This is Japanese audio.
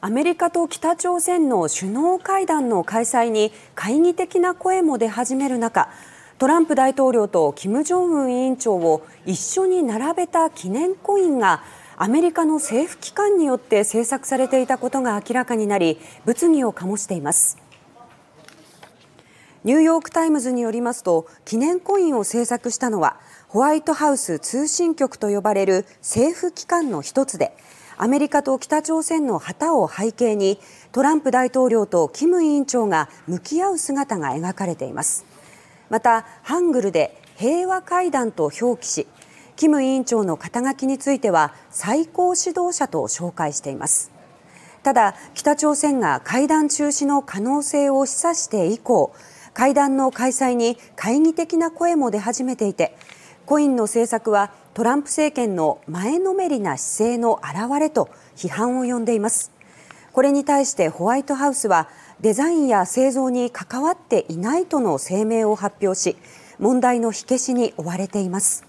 アメリカと北朝鮮の首脳会談の開催に懐疑的な声も出始める中トランプ大統領と金正恩委員長を一緒に並べた記念コインがアメリカの政府機関によって制作されていたことが明らかになり物議を醸しています。ニューヨーク・タイムズによりますと記念コインを制作したのはホワイトハウス通信局と呼ばれる政府機関の1つでアメリカと北朝鮮の旗を背景にトランプ大統領とキム委員長が向き合う姿が描かれていますまたハングルで平和会談と表記しキム委員長の肩書きについては最高指導者と紹介していますただ北朝鮮が会談中止の可能性を示唆して以降会談の開催に懐疑的な声も出始めていてコインの政策はトランプ政権の前のめりな姿勢の表れと批判を呼んでいますこれに対してホワイトハウスはデザインや製造に関わっていないとの声明を発表し問題の火消しに追われています